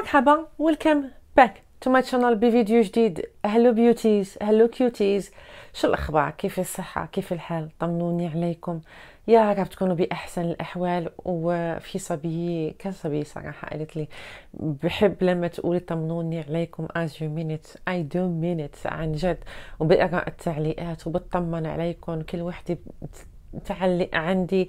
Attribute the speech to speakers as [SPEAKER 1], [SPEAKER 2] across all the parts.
[SPEAKER 1] مرحبا ويلكم باك تو ماي شانل بفيديو جديد هلو بيوتيز هلو كيوتيز شو الاخبار كيف الصحه كيف الحال طمنوني عليكم يا رب تكونوا باحسن الاحوال وفي صبي كان صبي صراحه قالت لي بحب لما تقولي طمنوني عليكم از يو مينيت اي دو مينيت عن جد وبقرا التعليقات وبطمن عليكم كل وحده تعلق عندي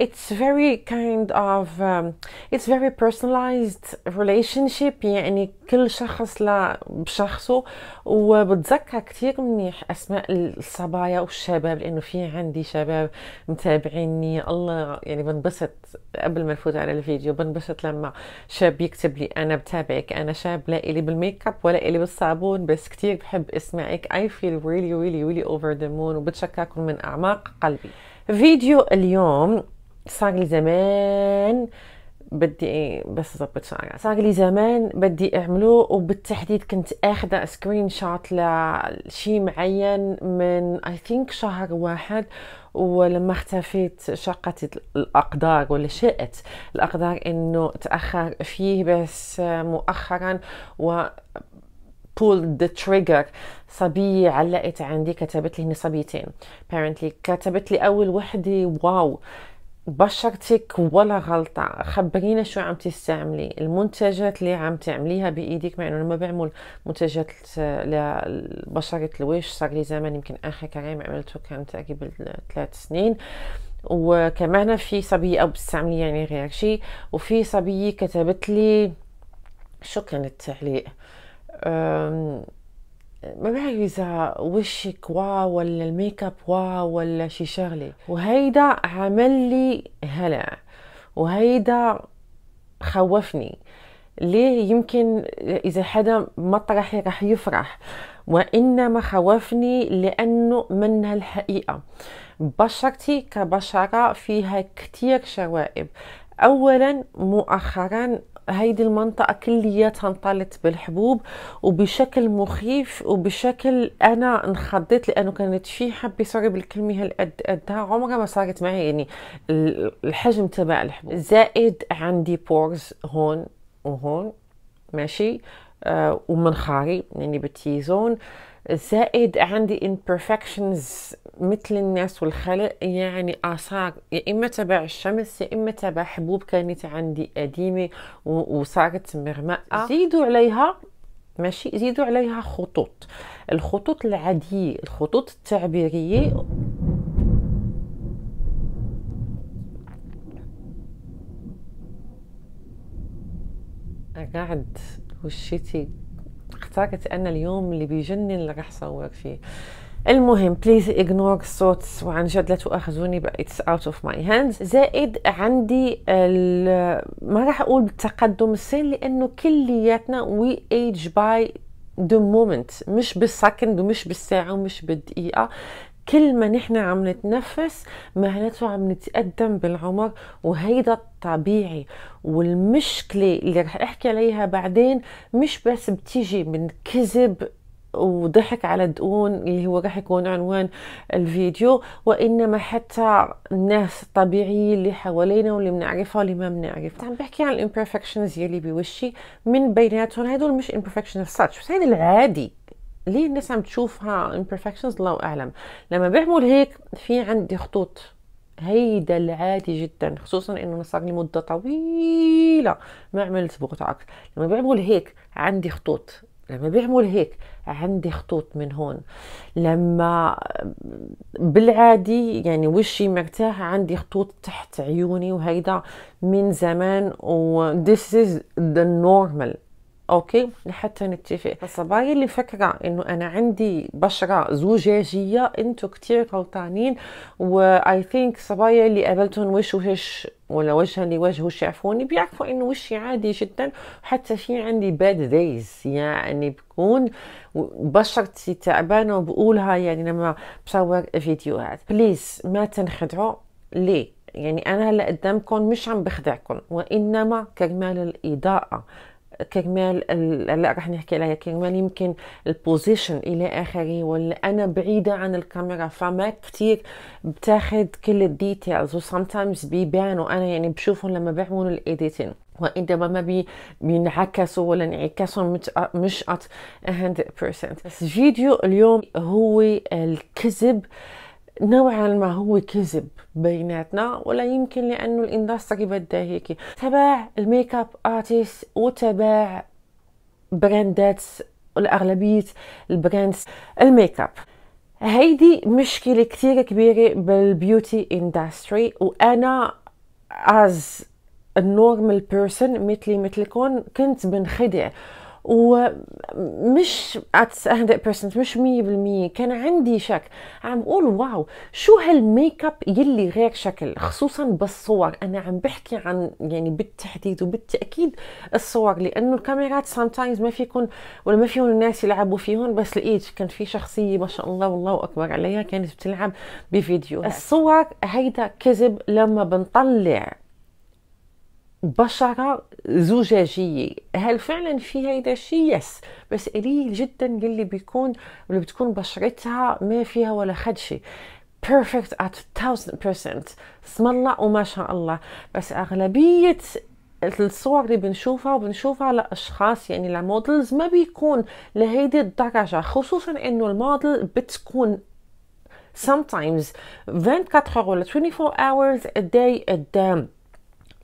[SPEAKER 1] it's very kind of um, it's very personalized relationship يعني كل شخص لا بشخصه وبتذكر كثير منيح اسماء الصبايا والشباب لانه في عندي شباب متابعيني الله يعني بنبسط قبل ما نفوت على الفيديو بنبسط لما شاب يكتب لي انا بتابعك انا شاب لا الي بالميك اب ولا الي بالصابون بس كثير بحب اسمعك I feel really really really over the moon وبتشكركم من اعماق قلبي فيديو اليوم صار لي زمان بدي إيه، بس ظبط شعرها صار لي زمان بدي اعمله وبالتحديد كنت اخذ سكرين شوت لشي معين من اي ثينك شهر واحد ولما اختفيت شقت الاقدار ولا شئت الاقدار انه تاخر فيه بس مؤخرا و pulled the trigger صبية علقت عندي كتبت لي هني صبيتين apparently كتبت لي أول وحدة واو بشرتك ولا غلطة خبرينا شو عم تستعملي المنتجات اللي عم تعمليها بإيدك مع أنه لما بعمل منتجات آه، لبشرة الوش صار لي زمن يمكن آخر كريم عملته كان تقريبا ثلاث سنين وكمان في صبية أو بتستعملي يعني غير شيء وفي صبية كتبت لي شو كان التعليق ما بعرف اذا وشك واو ولا الميك اب واو ولا شي شغله وهيدا عمل لي هلع وهيدا خوفني ليه يمكن اذا حدا مطرحي رح يفرح وانما خوفني لانه منها الحقيقه بشرتي كبشره فيها كتير شوائب اولا مؤخرا هيدي المنطقة كلياتها انطلت بالحبوب وبشكل مخيف وبشكل أنا انخضيت لأنه كانت في حبة سوري بالكلمة هالقد قدها عمرها ما صارت معي يعني الحجم تبع الحبوب زائد عندي بورز هون وهون ماشي آه ومنخاري يعني بتيزون زائد عندي imperfections مثل الناس والخلق يعني آثار يا إما تبع الشمس يا إما تبع حبوب كانت عندي قديمة وصارت مغمقة آه. زيدوا عليها ماشي زيدوا عليها خطوط الخطوط العادية الخطوط التعبيرية قاعد وشيتي اخترت انا اليوم اللي بيجنن اللي راح صور فيه المهم بليز اجنور الصوت وعن جد لا تؤاخذوني اتس اوت اوف ماي هاندز زائد عندي ما راح اقول تقدم السن لانه كلياتنا وي ايج باي ذا مومنت مش بالسكند ومش بالساعه ومش بالدقيقه كل ما نحن عم نتنفس معناته عم نتقدم بالعمر وهيدا الطبيعي والمشكلة اللي رح احكي عليها بعدين مش بس بتيجي من كذب وضحك على الدقون اللي هو راح يكون عنوان الفيديو وانما حتى الناس الطبيعيه اللي حوالينا واللي بنعرفها واللي ما بنعرفها عم بحكي عن الامبرفكشنز يلي بوشي من بيناتهم هدول مش امبرفكشنز ساتش such بس هيدا العادي ليه الناس عم تشوفها imperfections الله اعلم لما بعمل هيك في عندي خطوط هيدا العادي جدا خصوصا انه انا صار لي مده طويله ما عملت بوتوكس لما بعمل هيك عندي خطوط لما بيعمل هيك عندي خطوط من هون لما بالعادي يعني وشي مرتاح عندي خطوط تحت عيوني وهيدا من زمان و this is the normal اوكي لحتى نتفق الصبايا اللي فاكره انه انا عندي بشره زجاجيه انتو كتير غلطانين و اي ثينك صبايا اللي قابلتهم وش وهش ولا وجها لوجه وش يعرفوني بيعرفوا انه وشي عادي جدا حتى في عندي باد دايز يعني بكون بشرتي تعبانه وبقولها يعني لما بصور فيديوهات بليز ما تنخدعوا ليه يعني انا هلا قدامكم مش عم بخدعكم وانما كرمال الاضاءه كرمال هلا رح نحكي عليها كرمال يمكن البوزيشن الى اخره ولا انا بعيده عن الكاميرا فما كثير بتاخذ كل الديتيلز وسمتايمز بيبانوا انا يعني بشوفهم لما بيعملوا الايديتنج وعندما ما بي بينعكسوا ولا انعكاسهم مش at 100% بس فيديو اليوم هو الكذب نوعا ما هو كذب بيناتنا ولا يمكن لانه الاندستري بدا هيك تبع الميك اب ارتست وتبع براندات الأغلبية البراندز الميك اب هيدي مشكلة كتير كبيرة بالبيوتي اندستري وانا از النورمال بيرسون مثلي مثلكم كنت بنخدع ومش at 100% مش 100% كان عندي شك عم بقول واو شو هالميك اب يلي غير شكل خصوصا بالصور انا عم بحكي عن يعني بالتحديد وبالتاكيد الصور لانه الكاميرات تايمز ما فيكم ولا ما فيهم الناس يلعبوا فيهم بس لقيت كان في شخصيه ما شاء الله والله اكبر عليها كانت بتلعب بفيديو الصور هيدا كذب لما بنطلع بشرة زجاجية هل فعلا في هيدا الشيء يس بس قليل جدا اللي بيكون اللي بتكون بشرتها ما فيها ولا خدشة perfect at 1000% اسم الله وما شاء الله بس أغلبية الصور اللي بنشوفها وبنشوفها لاشخاص يعني لمودلز ما بيكون لهيدي الدرجه خصوصا انه المودل بتكون sometimes 24 ولا 24 hours a day a damn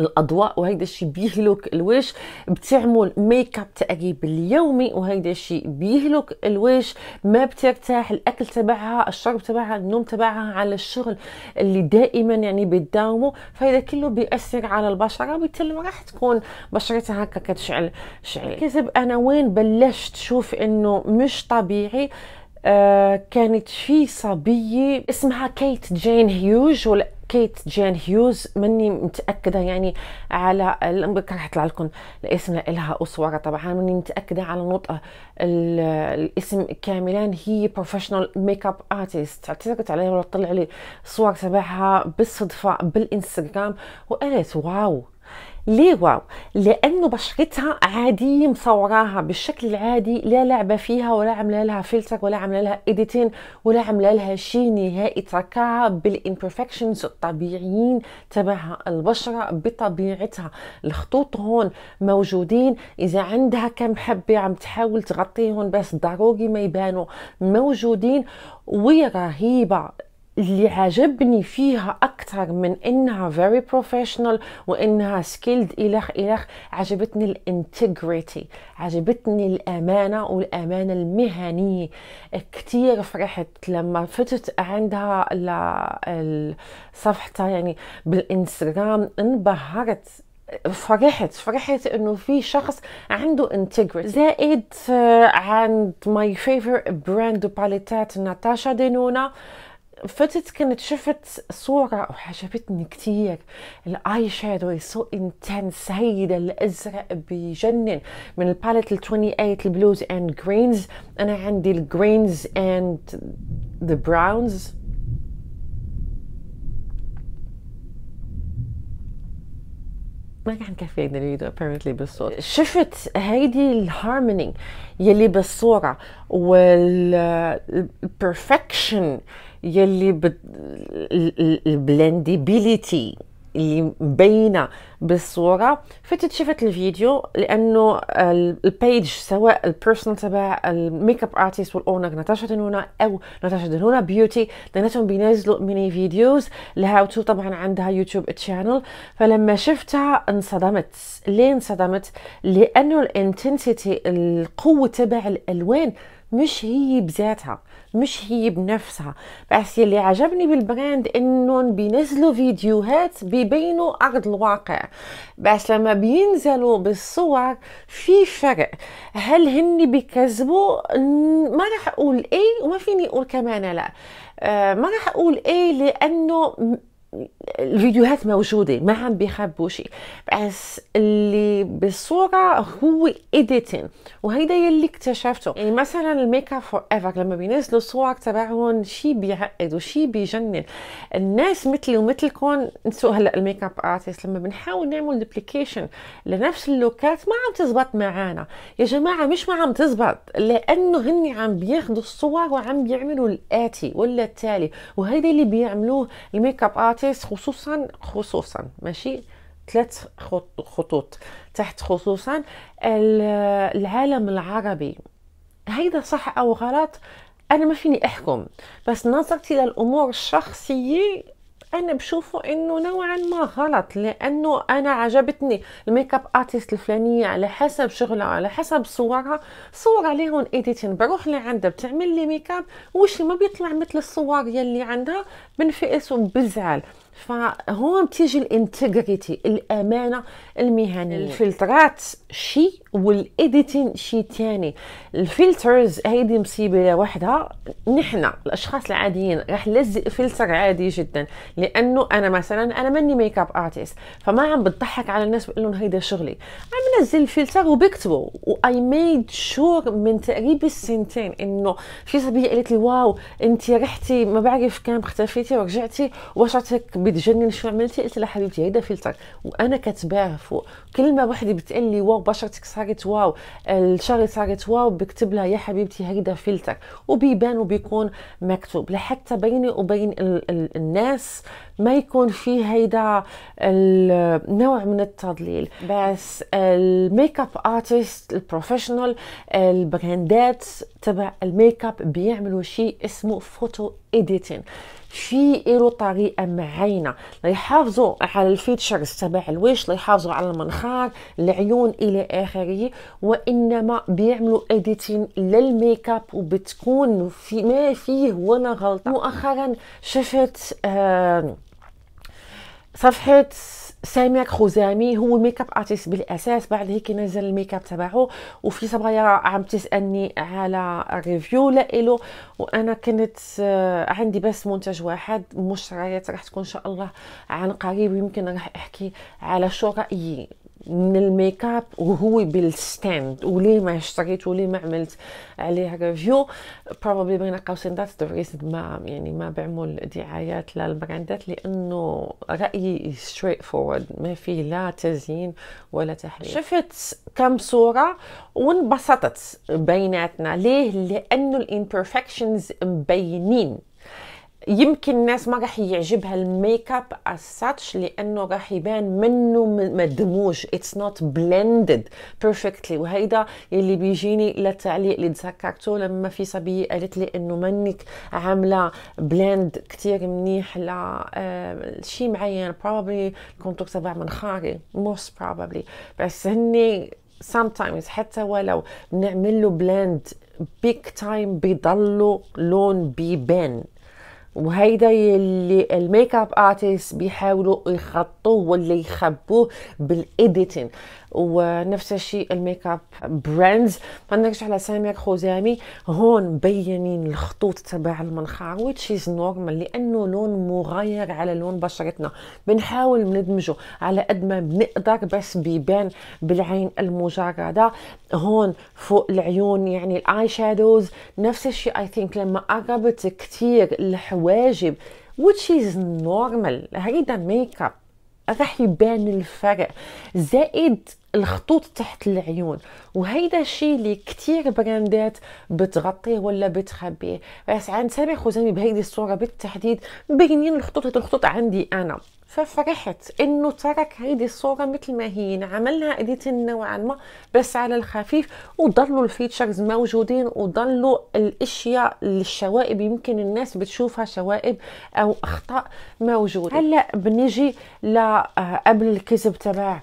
[SPEAKER 1] الاضواء وهيدا الشيء بيهلك الوجه بتعمل ميك اب تقريب اليومي وهيدا الشيء بيهلك الوجه ما بترتاح الاكل تبعها الشرب تبعها النوم تبعها على الشغل اللي دائما يعني بتداومه فهذا كله بياثر على البشره وبالتالي ما راح تكون بشرتها هكا كتشعل شعل كذب انا وين بلشت شوف انه مش طبيعي آه كانت في صبيه اسمها كيت جين هيوج ولا كيت جين هيوز مني متاكده يعني على راح يطلع لكم الاسم لها وصوره طبعا مني متاكده على نطق الاسم كاملا هي بروفيشنال ميك اب ارتست اعترفت عليها ولا طلع لي صور تبعها بالصدفه بالانستغرام وقالت واو ليه واو لانه بشرتها عاديه مصوراها بالشكل العادي لا لعبه فيها ولا عامله لها فلتر ولا عامله لها اديتين ولا عامله لها شيء نهائي تركها بالامبرفكشنز الطبيعيين تبعها البشره بطبيعتها الخطوط هون موجودين اذا عندها كم حبه عم تحاول تغطيهم بس ضروري ما يبانوا موجودين ورهيبه اللي عجبني فيها اكثر من انها فيري بروفيشنال وانها سكيلد الخ الخ عجبتني الانتجريتي عجبتني الامانه والامانه المهنيه كثير فرحت لما فتت عندها صفحتها يعني بالانستغرام انبهرت فرحت فرحت انه في شخص عنده انتجريتي زائد عند ماي فيفر براند باليتات ناتاشا دينونا فتت كنت شفت صورة وعجبتني كتير الاي شادو سو انتنس هيدا الازرق بجنن من الباليت ال 28 البلوز اند جرينز انا عندي الجرينز اند ذا براونز ما كان كافيين نريده apparently بالصوت شفت هيدي الهارموني يلي بالصورة والبرفكشن يلي بد... البلنديبيليتي اللي مبينه بالصوره فتت شفت الفيديو لانه البيج سواء البيرسونال تبع الميك اب ارتست والاونر ناتاشا دنونا او ناتاشا دنونا بيوتي بيناتهم بينزلوا ميني فيديوز لهاو تو طبعا عندها يوتيوب تشانل فلما شفتها انصدمت ليه انصدمت لانه الانتنسيتي القوه تبع الالوان مش هي بذاتها مش هي بنفسها بس يلي عجبني بالبراند انهم بينزلوا فيديوهات بيبينوا ارض الواقع بس لما بينزلوا بالصور في فرق هل هن بيكذبوا ما رح اقول ايه وما فيني اقول كمان لا آه ما رح اقول ايه لانه الفيديوهات موجوده ما عم بيخبوا شيء بس اللي بالصوره هو ايديتين وهيدا يلي اكتشفته يعني مثلا الميك اب فور ايفر لما بينزلوا صور تبعهم شيء بيعقد وشيء بيجنن الناس مثلي ومثلكم انسوا هلا الميك اب ارتست لما بنحاول نعمل دوبليكيشن لنفس اللوكات ما عم تزبط معانا يا جماعه مش ما عم تزبط لانه هن عم بياخذوا الصور وعم بيعملوا الاتي ولا التالي وهيدا اللي بيعملوه الميك اب ارتست حطيت خصوصا خصوصا ماشي ثلاث خطوط تحت خصوصا العالم العربي هيدا صح او غلط انا ما فيني احكم بس نظرتي للامور الشخصيه انا بشوفه انه نوعا ما غلط لانه انا عجبتني الميك اب ارتست الفلانيه على حسب شغلها على حسب صورها صور عليهم ايديتين بروح لعندها بتعمل لي ميك اب وشي ما بيطلع مثل الصور يلي عندها بنفقس وبزعل فهون بتيجي الانتجريتي الامانه المهنيه الفلترات شيء والايديتين شيء ثاني الفلترز هيدي مصيبه لوحدها نحن الاشخاص العاديين راح نلزق فلتر عادي جدا لانه انا مثلا انا ماني ميك اب ارتست فما عم بضحك على الناس بقول لهم هيدا شغلي عم نزل فلتر وبكتبه واي ميد شور من تقريبا السنتين انه في صبيه قالت لي واو انت رحتي ما بعرف كم اختفيتي ورجعتي وشعتك بتجنن شو عملتي قلت لها حبيبتي هيدا فلتر وانا كاتباه فوق كلمه وحده بتقول لي واو بشرتك صارت واو الشغله صارت واو بكتب لها يا حبيبتي هيدا فلتر وبيبان وبيكون مكتوب لحتى بيني وبين ال ال الناس ما يكون في هيدا النوع من التضليل بس الميك اب ارتست البروفيشنال البراندات تبع الميك اب بيعملوا شيء اسمه فوتو اديتين يشيلوا طريقه معينه ليحافظوا على الفيتشرز تبع الوش ليحافظوا على المنخار العيون الى اخره وانما بيعملوا اديتين للميك اب وبتكون في ما فيه ولا غلطه مؤخرا شفت آه صفحه ساميك خزامي هو ميك اب ارتيست بالاساس بعد هيك نزل الميك اب تبعه وفي صبايا عم تسالني على ريفيو لإلو وانا كنت آه، عندي بس منتج واحد مشتريات راح تكون ان شاء الله عن قريب يمكن راح احكي على شو رايي من الميك اب وهو بالستاند وليه ما اشتريت وليه ما عملت عليه ريفيو بروبلي بين قوسين ذات ذا ريزن ما يعني ما بعمل دعايات للبراندات لانه رايي ستريت فورورد ما فيه لا تزيين ولا تحليل شفت كم صوره وانبسطت بيناتنا ليه لانه الامبرفكشنز مبينين يمكن الناس ما راح يعجبها الميك اب از ساتش لانه راح يبان منه مدموج اتس نوت بلندد بيرفكتلي وهيدا اللي بيجيني للتعليق اللي تذكرته لما في صبيه قالت لي انه منك عامله بلند كثير منيح ل آه، شيء معين بروبلي الكونتور تبع منخاري موست بروبلي بس هني sometimes حتى ولو بنعمل له بلند بيك تايم بيضلوا لون بيبان وهيدا يلي الميك اب ارتست بيحاولوا يخطوه ولا يخبوه بالايديتنج ونفس الشيء الميك اب براندز ما نرجع سامير خوزامي هون مبينين الخطوط تبع المنخار وتشيز نورمال لانه لون مغاير على لون بشرتنا بنحاول ندمجه على قد ما بنقدر بس بيبان بالعين المجرده هون فوق العيون يعني الاي شادوز نفس الشيء اي ثينك لما قربت كثير الحواجب which is normal هيدا ميك اب راح يبان الفرق زائد الخطوط تحت العيون وهيدا الشيء اللي كثير براندات بتغطيه ولا بتخبيه بس عند سامي خزامي بهيدي الصوره بالتحديد مبينين الخطوط هاد الخطوط عندي انا ففرحت انه ترك هيدي الصوره مثل ما هي عملها اديت نوعا ما بس على الخفيف وضلوا الفيتشرز موجودين وضلوا الاشياء الشوائب يمكن الناس بتشوفها شوائب او اخطاء موجوده هلا بنيجي لقبل آه، الكذب تبع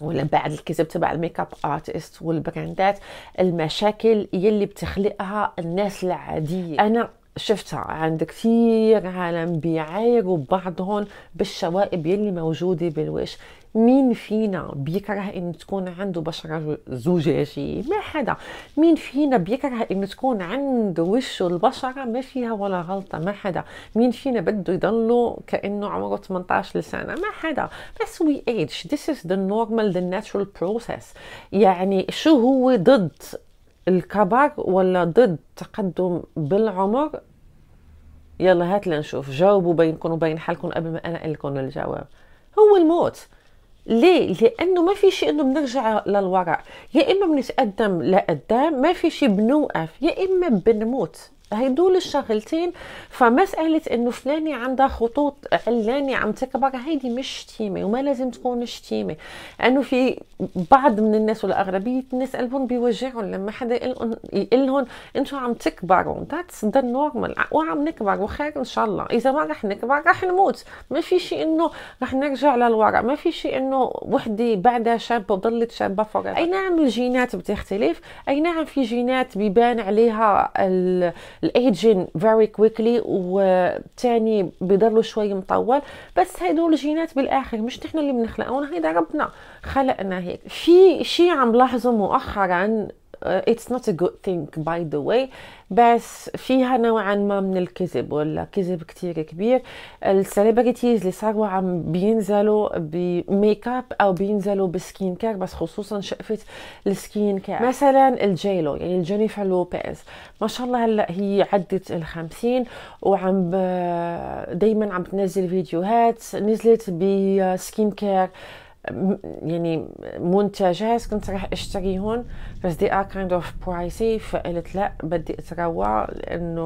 [SPEAKER 1] ولا بعد الكذب تبع الميك اب ارتست والبراندات المشاكل يلي بتخلقها الناس العاديه انا شفتها عند كثير عالم بيعايروا بعضهم بالشوائب يلي موجوده بالوش مين فينا بيكره ان تكون عنده بشره زجاجيه ما حدا مين فينا بيكره ان تكون عنده وشه البشره ما فيها ولا غلطه ما حدا مين فينا بده يضله كانه عمره 18 سنه ما حدا بس وي ايج ذس از ذا نورمال ذا ناتشرال بروسيس يعني شو هو ضد الكبر ولا ضد تقدم بالعمر يلا هات لنشوف جاوبوا بينكم وبين حالكم قبل ما انا اقول لكم الجواب هو الموت ليه؟ لأنه ما في شيء إنه بنرجع للوراء، يا إما بنتقدم لقدام، ما في شيء بنوقف، يا إما بنموت، هيدول الشغلتين فمسألة انه فلانة عندها خطوط علانة عم تكبر هيدي مش شتيمة وما لازم تكون شتيمة انه في بعض من الناس والاغلبية الناس قلبهم بيوجعهم لما حدا يقول لهم انتوا عم تكبروا ذاتس ذا نورمال وعم نكبر وخير ان شاء الله اذا ما رح نكبر رح نموت ما في شيء انه رح نرجع للورا ما في شيء انه وحدة بعدها شابة ضلت شابة فقط اي نعم الجينات بتختلف اي نعم في جينات بيبان عليها ال الايجين فيري كويكلي والثاني بيضل له شوي مطول بس هيدو الجينات بالاخر مش نحن اللي بنخلقهم هيدا ربنا خلقنا هيك في شيء عم لاحظه مؤخرا اتس نوت ا جود ثينك باي ذا واي بس فيها نوعا ما من الكذب ولا كذب كتير كبير السليبرتيز اللي صاروا عم بينزلوا بميك اب او بينزلوا بسكين كير بس خصوصا شقفه السكين كير مثلا الجيلو يعني جينيفر لوبيز ما شاء الله هلا هي عدت ال 50 وعم دايما عم بتنزل فيديوهات نزلت بسكين كير يعني منتجات كنت راح اشتريهم بس دي ار كايند اوف برايسي فقلت لا بدي اتروى لانه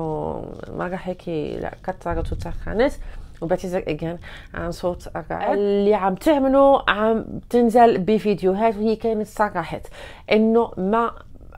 [SPEAKER 1] ما راح هيك لا كثرت وتخنت وبعتذر اجين عن صوت الرائع اللي عم تعمله عم تنزل بفيديوهات وهي كانت صرحت انه ما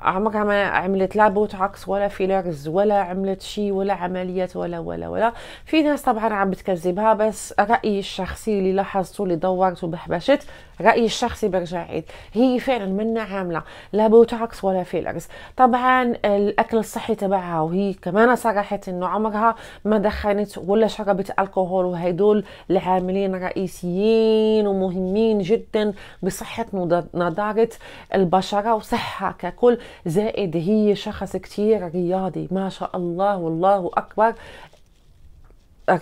[SPEAKER 1] عمرها ما عملت لا بوتوكس ولا فيلرز ولا عملت شيء ولا عمليات ولا ولا ولا في ناس طبعا عم بتكذبها بس رايي الشخصي اللي لاحظته اللي دورت وبحبشت رايي الشخصي برجع عيد هي فعلا منا عامله لا بوتوكس ولا فيلرز طبعا الاكل الصحي تبعها وهي كمان صرحت انه عمرها ما دخنت ولا شربت الكحول وهدول العاملين رئيسيين ومهمين جدا بصحه نضاره البشره وصحه ككل زائد هي شخص كتير رياضي ما شاء الله والله أكبر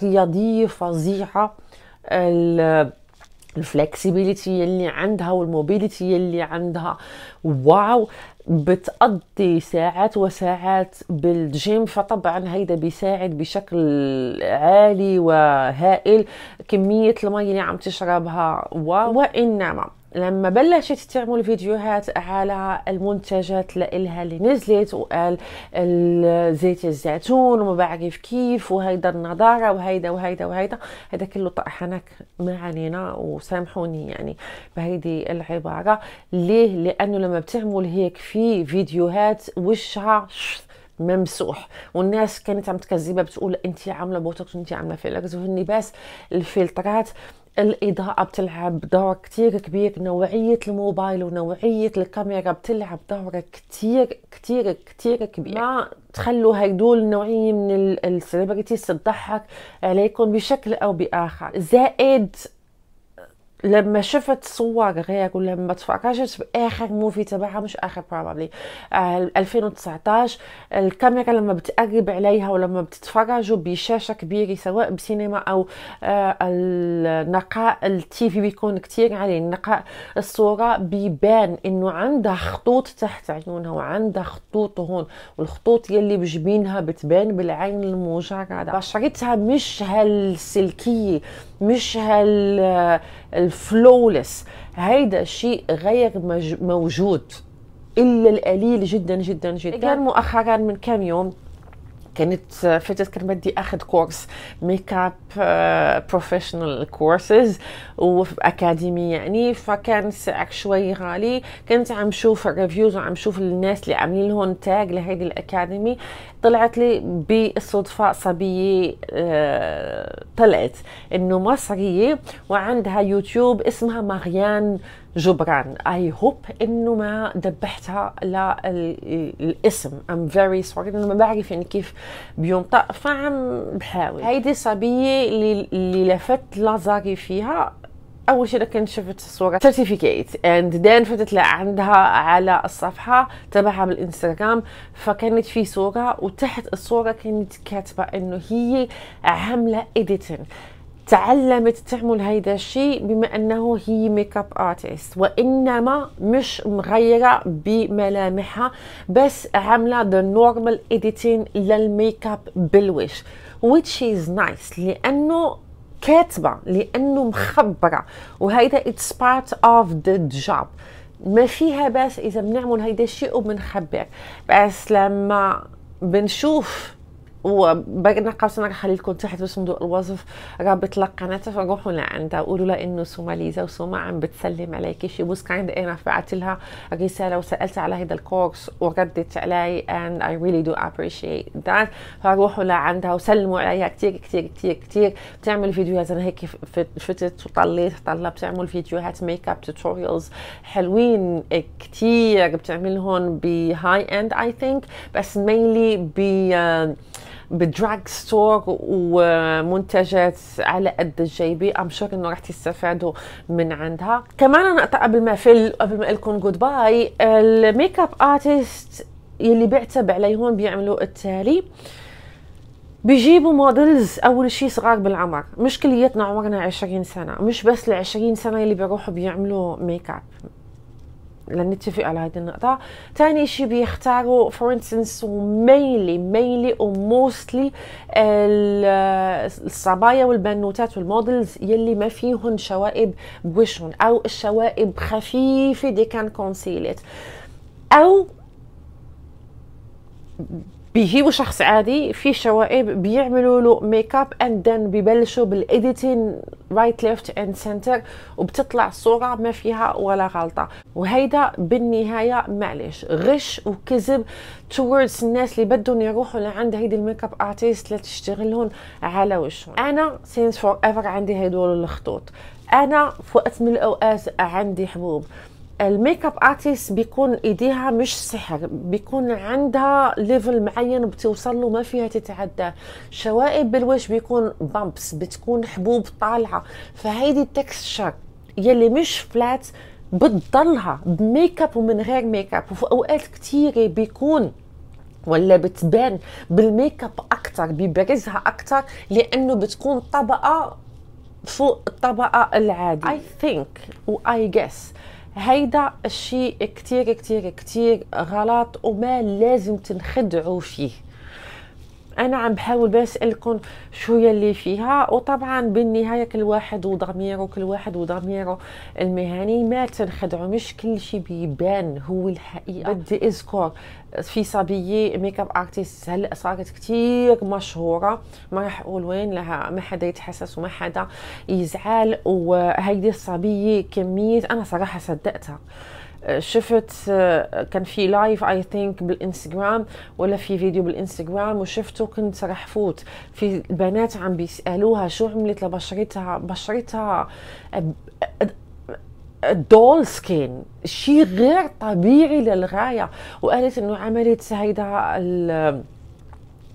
[SPEAKER 1] رياضية فظيعة الفلكسبيليتي اللي عندها والموبيليتي اللي عندها واو بتقضي ساعات وساعات بالجيم فطبعا هيدا بيساعد بشكل عالي وهائل كمية المي اللي عم تشربها وإنما لما بلشت تعمل فيديوهات على المنتجات لإلها اللي نزلت وقال زيت الزيتون وما بعرف كيف وهيدا النضارة وهيدا وهيدا وهيدا هيدا كله طحنك ما علينا وسامحوني يعني بهيدي العبارة ليه؟ لأنه لما بتعمل هيك في فيديوهات وشها ممسوح والناس كانت عم تكذبها بتقول انت عامله بوتوكس وانت عامله فيلرز والنباس الفلترات الإضاءة بتلعب دور كتير كبير نوعية الموبايل ونوعية الكاميرا بتلعب دور كتير كتير كتير كبير ما تخلوا هدول النوعية من السليبرتيز تضحك عليكم بشكل أو بآخر زائد لما شفت صور صورك ولما تفرجت باخر موفي تبعها مش اخر بروبلي آه 2019 الكاميرا لما بتقرب عليها ولما بتتفرجوا بشاشه كبيره سواء بسينما او آه النقاء التي في بيكون كتير عالي النقاء الصوره بيبان انه عندها خطوط تحت عيونها وعندها خطوط هون والخطوط يلي بجبينها بتبان بالعين المجرده بشرتها مش هالسلكيه مش هال آه، الفلولس هيدا شيء غير موجود الا القليل جدا جدا جدا كان مؤخرا من كم يوم كانت فتت كان بدي اخذ كورس ميك اب بروفيشنال كورسز واكاديمي يعني فكان سعر شوي غالي كنت عم شوف الريفيوز وعم شوف الناس اللي عاملين لهم تاج لهيدي الاكاديمي طلعت لي بالصدفة صبية آه، طلعت انه مصرية وعندها يوتيوب اسمها ماريان جبران اي هوب انه ما دبحتها للاسم ام فيري سوري انه ما بعرف يعني كيف بينطق فعم بحاول هيدي صبية اللي لفت نظري فيها اول شيء لكن شفت صوره سيرتيفيكيت اند ذن فتت لعندها على الصفحه تبعها بالانستغرام فكانت في صوره وتحت الصوره كانت كاتبه انه هي عامله اديتنج تعلمت تعمل هيدا الشيء بما انه هي ميك اب ارتست وانما مش مغيره بملامحها بس عامله ذا نورمال اديتين للميك اب بالوش which is nice لانه كاتبه لانه مخبره وهيدا اتس بارت اوف ذا جوب ما فيها بس اذا بنعمل هيدا الشيء وبنخبر بس لما بنشوف وبين قوسين خلي لكم تحت في صندوق الوصف رابط لقناتها فروحوا لعندها وقولوا لها انه سوما ليزا وسوما عم بتسلم عليك شي بوس كايند انا بعثت لها رسالة وسألت على هذا الكورس وردت علي and I really do appreciate that فروحوا لعندها وسلموا عليها كثير كثير كثير كثير بتعمل فيديوهات انا هيك فتت وطليت طلع بتعمل فيديوهات ميك اب توتوريالز حلوين كثير بتعملهم بهاي اند اي ثينك بس مينلي ب بدراج ستور ومنتجات على قد الجيبي ام شور انه راح تستفادوا من عندها كمان انا قبل ما فل قبل ما اقول لكم جود باي الميك اب ارتست يلي بيعتب عليهم بيعملوا التالي بيجيبوا موديلز اول شيء صغار بالعمر مش كليتنا عمرنا 20 سنه مش بس ال 20 سنه اللي بيروحوا بيعملوا ميك اب لنتفق على هذه النقطة ثاني شيء بيختاروا for instance mainly mainly و mostly الصبايا والبنوتات والمودلز يلي ما فيهم شوائب بوشهم أو الشوائب خفيفة دي كان كونسيلت أو بيجيبوا شخص عادي في شوائب بيعملوا له ميك اب اند ذن ببلشوا بالايديتين رايت ليفت اند سنتر وبتطلع صوره ما فيها ولا غلطه وهيدا بالنهايه معلش غش وكذب توردز الناس اللي بدهم يروحوا لعند هيدي الميك اب ارتيست لتشتغلهم على وشهم انا سينس فور ايفر عندي هدول الخطوط انا في وقت من الاوقات عندي حبوب الميك اب ارتيست بيكون ايديها مش سحر بيكون عندها ليفل معين بتوصل له ما فيها تتعدى شوائب بالوجه بيكون بامبس بتكون حبوب طالعه فهيدي التكستشر يلي مش فلات بتضلها بميك اب ومن غير ميك اب وفي اوقات كثيره بيكون ولا بتبان بالميك اب اكثر بيبرزها اكثر لانه بتكون طبقه فوق الطبقه العاديه اي ثينك و I هيدا الشيء كتير كتير كتير غلط وما لازم تنخدعوا فيه انا عم بحاول لكم شو يلي فيها وطبعا بالنهايه كل واحد وضميره كل واحد وضميره المهني ما تنخدعوا مش كل شيء بيبان هو الحقيقه بدي اذكر في صبيه ميك اب ارتست هلا صارت كثير مشهوره ما راح اقول وين لها ما حدا يتحسس وما حدا يزعل وهيدي الصبيه كميه انا صراحه صدقتها شفت آه، كان في لايف اي ثينك بالانستغرام ولا في فيديو بالانستغرام وشفته كنت راح فوت في البنات عم بيسالوها شو عملت لبشرتها بشرتها دول سكين شيء غير طبيعي للغايه وقالت انه عملت هيدا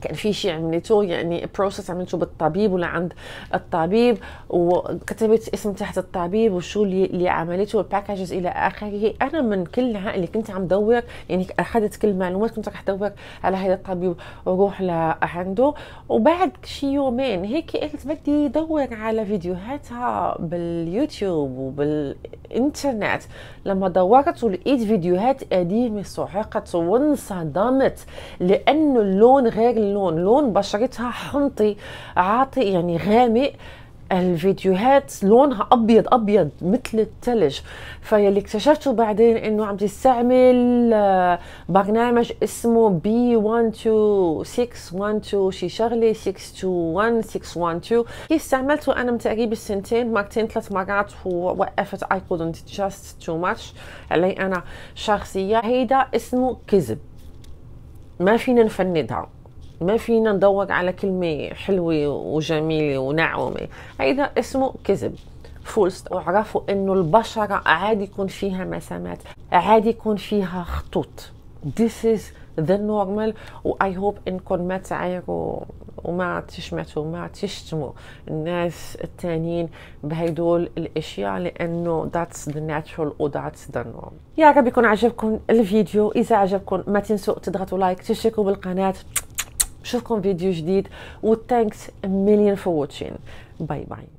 [SPEAKER 1] كان في شيء عملته يعني بروسس عملته بالطبيب ولا عند الطبيب وكتبت اسم تحت الطبيب وشو اللي, اللي عملته والباكجز الى اخره انا من كلها اللي كنت عم دور يعني اخذت كل المعلومات كنت راح ادور على هذا الطبيب واروح لعنده وبعد شي يومين هيك قلت بدي ادور على فيديوهاتها باليوتيوب وبالانترنت لما دورت ولقيت فيديوهات قديمه صعقت وانصدمت لانه اللون غير اللون لون بشرتها حنطي عاطي يعني غامق الفيديوهات لونها ابيض ابيض مثل الثلج فاللي اكتشفته بعدين انه عم تستعمل آه، برنامج اسمه بي 12612 شي شغله 621612 كيف استعملته انا من تقريبا سنتين مرتين ثلاث مرات ووقفت اي كودنت جاست تو ماتش علي انا شخصيه هيدا اسمه كذب ما فينا نفندها ما فينا ندور على كلمة حلوة وجميلة ونعومة هيدا اسمه كذب فولست وعرفوا انه البشرة عادي يكون فيها مسامات عادي يكون فيها خطوط this is the normal و I hope انكم ما تعايروا وما تشمتوا وما تشتموا الناس التانيين بهدول الاشياء لانه that's the natural و that's the normal يا رب يكون عجبكم الفيديو اذا عجبكم ما تنسوا تضغطوا لايك تشتركوا بالقناه شوفكم فيديو جديد و thanks a million for watching Bye bye.